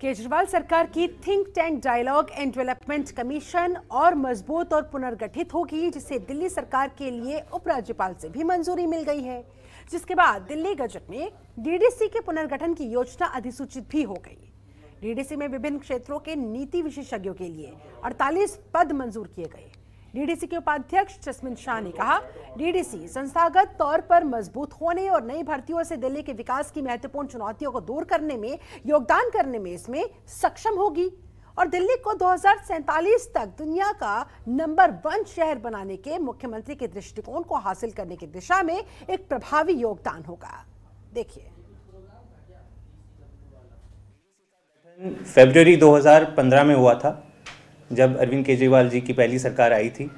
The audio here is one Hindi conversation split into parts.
केजरीवाल सरकार की think tank dialogue and development commission और मजबूत और पुनर्गठित होगी जिसे दिल्ली सरकार के लिए उपराज्यपाल से भी मंजूरी मिल गई है जिसके बाद दिल्ली गजट में डीडीसी के पुनर्गठन की योजना अधिसूचित भी हो गई डीडीसी में विभिन्न क्षेत्रों के नीति विशेषज्ञों के लिए 48 पद मंजूर किए गए डीडीसी के उपाध्यक्ष जस्मिन शाह ने कहा डीडीसी संस्थागत तौर पर मजबूत होने और नई भर्तियों से दिल्ली के विकास की महत्वपूर्ण चुनौतियों को दूर करने में योगदान करने में इसमें सक्षम होगी और दिल्ली को दो तक दुनिया का नंबर वन शहर बनाने के मुख्यमंत्री के दृष्टिकोण को हासिल करने की दिशा में एक प्रभावी योगदान होगा देखिए फेब्रवरी 2015 में हुआ था जब अरविंद केजरीवाल जी की पहली सरकार आई थी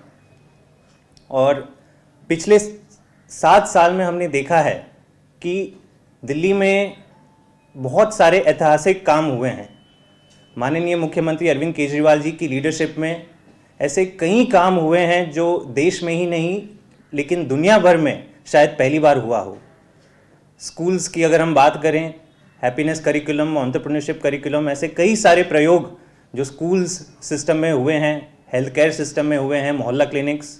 और पिछले सात साल में हमने देखा है कि दिल्ली में बहुत सारे ऐतिहासिक काम हुए हैं माननीय मुख्यमंत्री अरविंद केजरीवाल जी की लीडरशिप में ऐसे कई काम हुए हैं जो देश में ही नहीं लेकिन दुनिया भर में शायद पहली बार हुआ हो स्कूल्स की अगर हम बात करें हैप्पीनेस करिकुलम ऑन्टरप्रनरशिप करिकुलम ऐसे कई सारे प्रयोग जो स्कूल्स सिस्टम में हुए हैं हेल्थ केयर सिस्टम में हुए हैं मोहल्ला क्लिनिक्स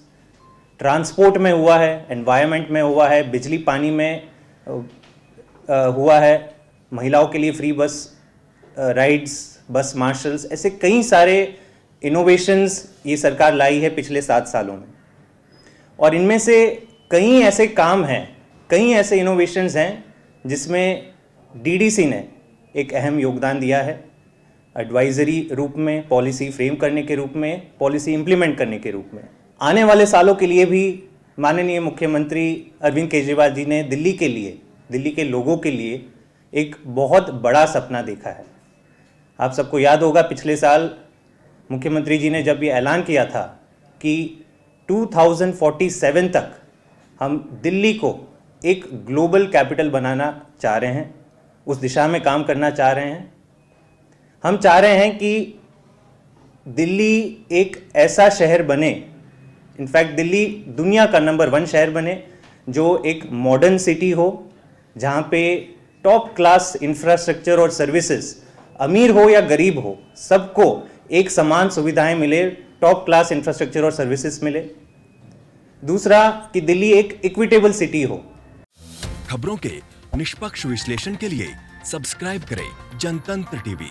ट्रांसपोर्ट में हुआ है एनवायरनमेंट में हुआ है बिजली पानी में हुआ है महिलाओं के लिए फ्री बस राइड्स बस मार्शल्स ऐसे कई सारे इनोवेशंस ये सरकार लाई है पिछले सात सालों में और इनमें से कई ऐसे काम हैं कई ऐसे इनोवेशंस हैं जिसमें डीडीसी ने एक अहम योगदान दिया है एडवाइजरी रूप में पॉलिसी फ्रेम करने के रूप में पॉलिसी इम्प्लीमेंट करने के रूप में आने वाले सालों के लिए भी माननीय मुख्यमंत्री अरविंद केजरीवाल जी ने दिल्ली के लिए दिल्ली के लोगों के लिए एक बहुत बड़ा सपना देखा है आप सबको याद होगा पिछले साल मुख्यमंत्री जी ने जब ये ऐलान किया था कि 2047 तक हम दिल्ली को एक ग्लोबल कैपिटल बनाना चाह रहे हैं उस दिशा में काम करना चाह रहे हैं हम चाह रहे हैं कि दिल्ली एक ऐसा शहर बने इनफैक्ट दिल्ली दुनिया का नंबर वन शहर बने जो एक मॉडर्न सिटी हो जहाँ पे टॉप क्लास इंफ्रास्ट्रक्चर और सर्विसेज अमीर हो या गरीब हो सबको एक समान सुविधाएं मिले टॉप क्लास इंफ्रास्ट्रक्चर और सर्विसेज मिले दूसरा कि दिल्ली एक इक्विटेबल सिटी हो खबरों के निष्पक्ष विश्लेषण के लिए सब्सक्राइब करें जनतंत्र टीवी